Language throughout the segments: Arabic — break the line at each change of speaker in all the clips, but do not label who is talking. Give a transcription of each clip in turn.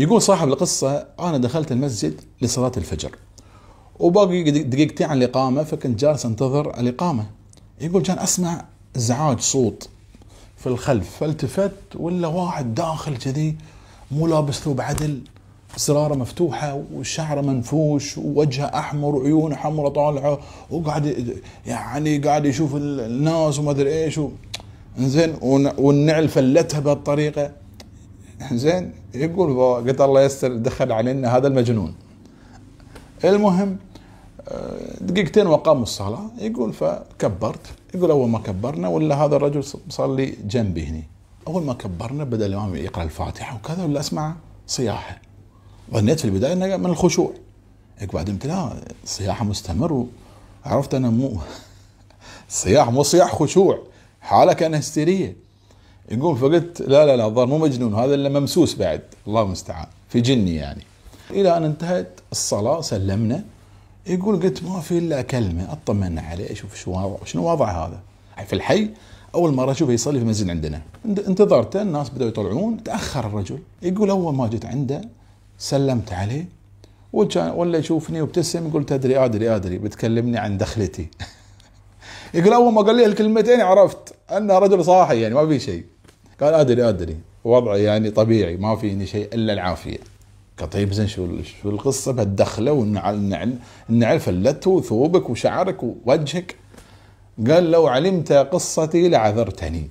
يقول صاحب القصة أنا دخلت المسجد لصلاة الفجر وباقي دقيقتين على الإقامة فكنت جالس أنتظر الإقامة يقول كان أسمع إزعاج صوت في الخلف فالتفت ولا واحد داخل كذي مو لابس ثوب عدل سراره مفتوحه وشعره منفوش ووجهه احمر وعيونه حمره طالعه وقاعد يعني قاعد يشوف الناس وما ادري ايش و... زين والنعل فلتها بهالطريقه زين يقول قلت الله يستر دخل علينا هذا المجنون المهم آه، دقيقتين وقاموا الصلاة يقول فكبرت يقول أول ما كبرنا ولا هذا الرجل صلي جنبي هنا أول ما كبرنا بدأ الإمام يقرأ الفاتحة وكذا ولا أسمع صياحة ظنيت في البداية أنه من الخشوع بعدين لا صياحة مستمر عرفت أنا مو صياح مو صياح خشوع حالة كان هستيرية يقول فقلت لا لا لا الظاهر مو مجنون هذا الا ممسوس بعد الله المستعان في جني يعني الى ان انتهت الصلاه سلمنا يقول قلت ما في الا اكلمه اطمن عليه اشوف شو وضع شنو وضع هذا يعني في الحي اول مره اشوفه يصلي في المسجد عندنا انتظرته الناس بداوا يطلعون تاخر الرجل يقول اول ما جيت عنده سلمت عليه وكان ولا يشوفني وابتسم يقول تدري ادري ادري بتكلمني عن دخلتي يقول اول ما قال لي الكلمتين عرفت انه رجل صاحي يعني ما في شيء قال ادري ادري وضعي يعني طبيعي ما فيني شيء الا العافيه قال طيب زين شو شو القصه بهالدخله نعرف اللتو وثوبك وشعرك ووجهك قال لو علمت قصتي لعذرتني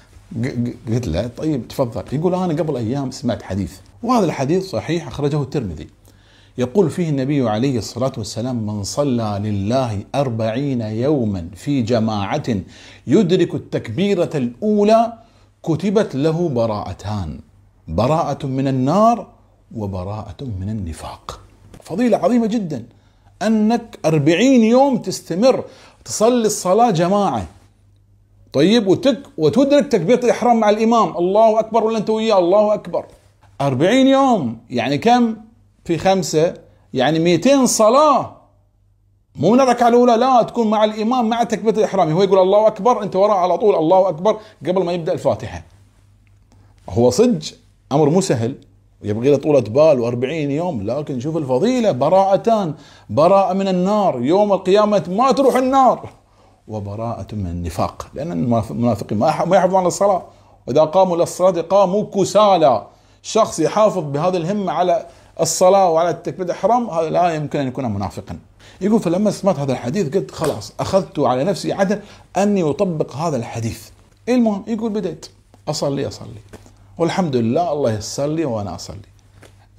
قلت له طيب تفضل يقول انا قبل ايام سمعت حديث وهذا الحديث صحيح اخرجه الترمذي يقول فيه النبي عليه الصلاة والسلام من صلى لله أربعين يوما في جماعة يدرك التكبيرة الأولى كتبت له براءتان براءة من النار وبراءة من النفاق فضيلة عظيمة جدا أنك أربعين يوم تستمر تصلي الصلاة جماعة طيب وتك وتدرك تكبيرة الإحرام مع الإمام الله أكبر ولا أنت وياه الله أكبر أربعين يوم يعني كم في خمسة يعني 200 صلاة مو من الركعه الاولى لا تكون مع الامام مع تكبيره الاحرام هو يقول الله اكبر انت وراه على طول الله اكبر قبل ما يبدا الفاتحه هو صدق امر مو سهل يبغي له طولة بال و40 يوم لكن شوف الفضيلة براءتان براءة من النار يوم القيامة ما تروح النار وبراءة من النفاق لأن المنافقين ما يحافظون على الصلاة وإذا قاموا للصلاة قاموا كسالى شخص يحافظ بهذه الهمة على الصلاة وعلى التكبير الإحرام هذا لا يمكن أن يكون منافقا يقول فلما سمعت هذا الحديث قلت خلاص أخذت على نفسي عهدا أني أطبق هذا الحديث المهم يقول بديت أصلي أصلي والحمد لله الله يسر لي وأنا أصلي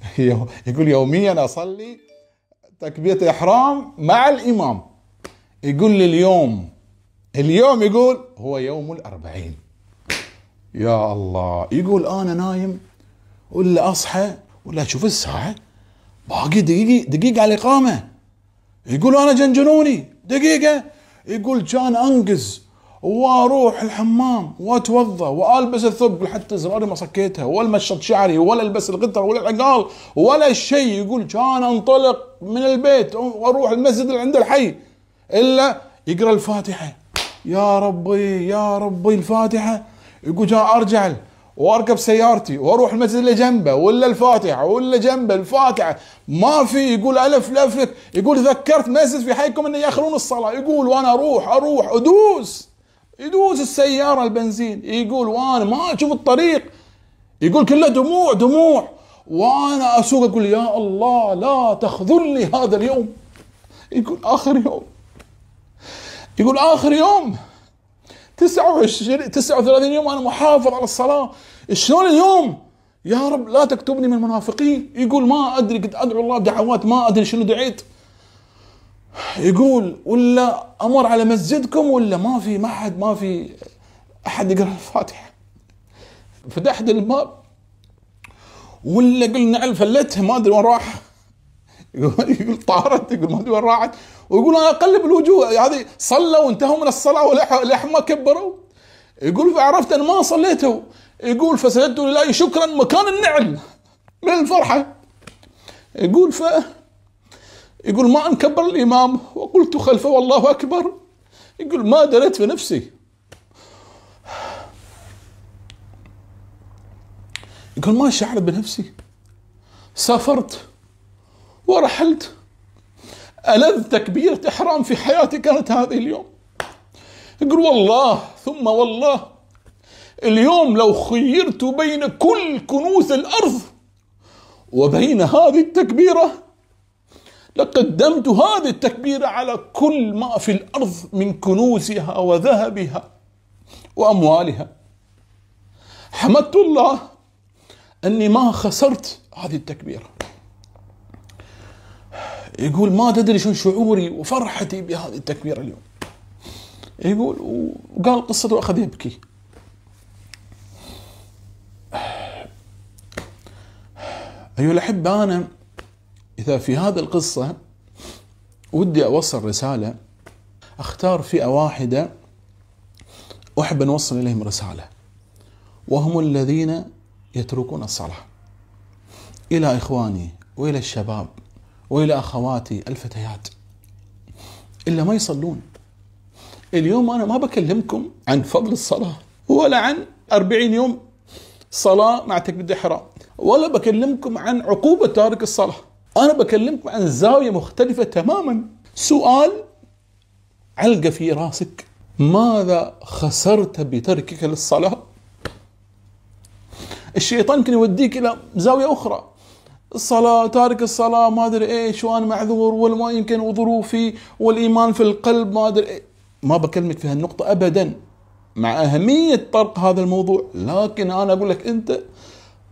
يقول يوميا أصلي تكبيرة إحرام مع الإمام يقول لي اليوم اليوم يقول هو يوم الأربعين يا الله يقول أنا نايم ولا أصحى ولا أشوف الساعة باقي دقيقة دقيقة على الإقامة يقول انا جنجنوني دقيقه يقول كان انقز واروح الحمام واتوضا والبس الثوب حتى زراري ما صكيتها ولا مشط شعري ولا البس الغتر ولا العقال ولا شيء يقول كان انطلق من البيت واروح المسجد اللي عند الحي الا يقرا الفاتحه يا ربي يا ربي الفاتحه يقول جاء ارجع واركب سيارتي واروح المسجد اللي جنبه ولا الفاتحه ولا جنبه الفاتحه ما في يقول الف لف يقول ذكرت مسجد في حيكم انه ياخرون الصلاه يقول وانا اروح اروح ادوس يدوس السياره البنزين يقول وانا ما اشوف الطريق يقول كله دموع دموع وانا اسوق اقول يا الله لا تخذلني هذا اليوم يقول اخر يوم يقول اخر يوم 29 39 يوم انا محافظ على الصلاه شلون اليوم يا رب لا تكتبني من المنافقين يقول ما ادري قد ادعو الله دعوات ما ادري شنو دعيت يقول ولا امر على مسجدكم ولا ما في ما حد ما في احد يقرا الفاتحه فتحت الباب ولا قلنا على فلتها ما ادري وين راح يقول طارت يقول ما ادري وين راحت ويقول انا اقلب الوجوه هذه صلوا وانتهوا من الصلاه ولحم كبروا يقول فعرفت ان ما صليته يقول فسجدت لله شكرا مكان النعل من الفرحه يقول ف يقول ما ان كبر الامام وقلت خلفه والله اكبر يقول ما دريت في نفسي يقول ما شعرت بنفسي سافرت ورحلت ألذ تكبيرة إحرام في حياتي كانت هذه اليوم يقول والله ثم والله اليوم لو خيرت بين كل كنوز الأرض وبين هذه التكبيرة لقدمت هذه التكبيرة على كل ما في الأرض من كنوزها وذهبها وأموالها حمدت الله أني ما خسرت هذه التكبيرة يقول ما تدري شو شعوري وفرحتي بهذه التكبيره اليوم يقول وقال قصته واخذ يبكي أيها الأحبة أنا إذا في هذه القصة ودي أوصل رسالة أختار فئة واحدة أحب أن أوصل إليهم رسالة وهم الذين يتركون الصلاة إلى إخواني وإلى الشباب والى اخواتي الفتيات الا ما يصلون اليوم انا ما بكلمكم عن فضل الصلاه ولا عن 40 يوم صلاه مع تكبد الاحرام ولا بكلمكم عن عقوبه تارك الصلاه انا بكلمكم عن زاويه مختلفه تماما سؤال علقه في راسك ماذا خسرت بتركك للصلاه الشيطان يمكن يوديك الى زاويه اخرى الصلاة تارك الصلاة ما أدري إيش وأنا معذور والما يمكن وظروفي والإيمان في القلب ما أدري إيه ما بكلمك في هالنقطة أبدا مع أهمية طرق هذا الموضوع لكن أنا أقول لك أنت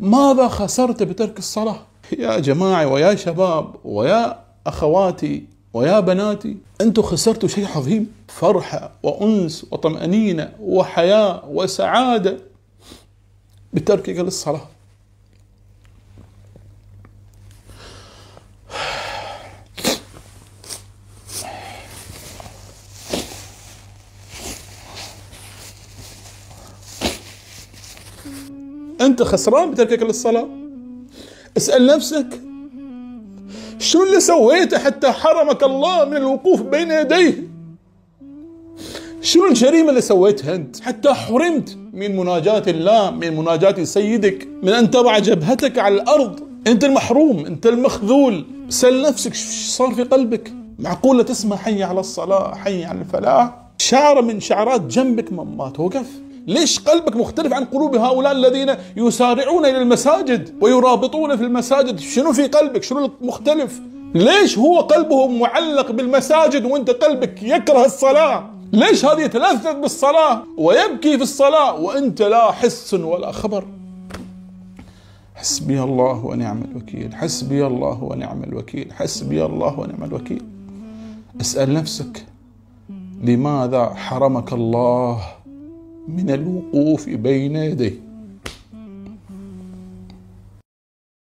ماذا خسرت بترك الصلاة يا جماعي ويا شباب ويا أخواتي ويا بناتي أنتم خسرتوا شيء عظيم فرحة وأنس وطمأنينة وحياة وسعادة بتركك للصلاة أنت خسران بتركك للصلاة اسأل نفسك شو اللي سويته حتى حرمك الله من الوقوف بين يديه شو الجريمة اللي سويتها أنت حتى حرمت من مناجاة الله من مناجاة سيدك من أن تضع جبهتك على الأرض أنت المحروم أنت المخذول سال نفسك شو صار في قلبك معقولة تسمع حي على الصلاة حي على الفلاح شعرة من شعرات جنبك ما توقف ليش قلبك مختلف عن قلوب هؤلاء الذين يسارعون إلى المساجد ويرابطون في المساجد شنو في قلبك شنو مختلف ليش هو قلبه معلق بالمساجد وانت قلبك يكره الصلاة ليش هذا يتلذذ بالصلاة ويبكي في الصلاة وانت لا حس ولا خبر حسبي الله ونعم الوكيل حسبي الله ونعم الوكيل حسبي الله ونعم الوكيل اسأل نفسك لماذا حرمك الله من الوقوف بين يديه